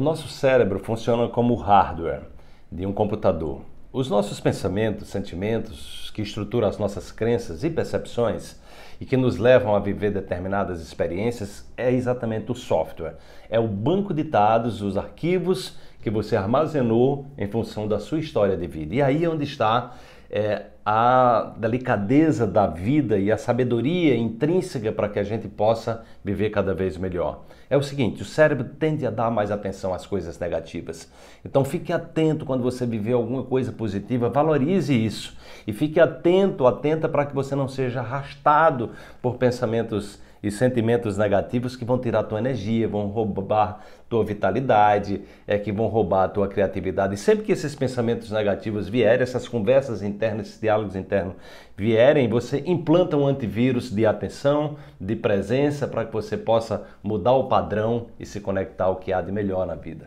O nosso cérebro funciona como o hardware de um computador. Os nossos pensamentos, sentimentos, que estruturam as nossas crenças e percepções e que nos levam a viver determinadas experiências, é exatamente o software. É o banco de dados, os arquivos que você armazenou em função da sua história de vida. E aí é onde está é, a delicadeza da vida e a sabedoria intrínseca para que a gente possa viver cada vez melhor. É o seguinte: o cérebro tende a dar mais atenção às coisas negativas. Então fique atento quando você viver alguma coisa positiva, valorize isso. E fique atento, atenta para que você não seja arrastado por pensamentos negativos e sentimentos negativos que vão tirar tua energia, vão roubar tua vitalidade, é que vão roubar a tua criatividade. E sempre que esses pensamentos negativos vierem, essas conversas internas, esses diálogos internos vierem, você implanta um antivírus de atenção, de presença, para que você possa mudar o padrão e se conectar ao que há de melhor na vida.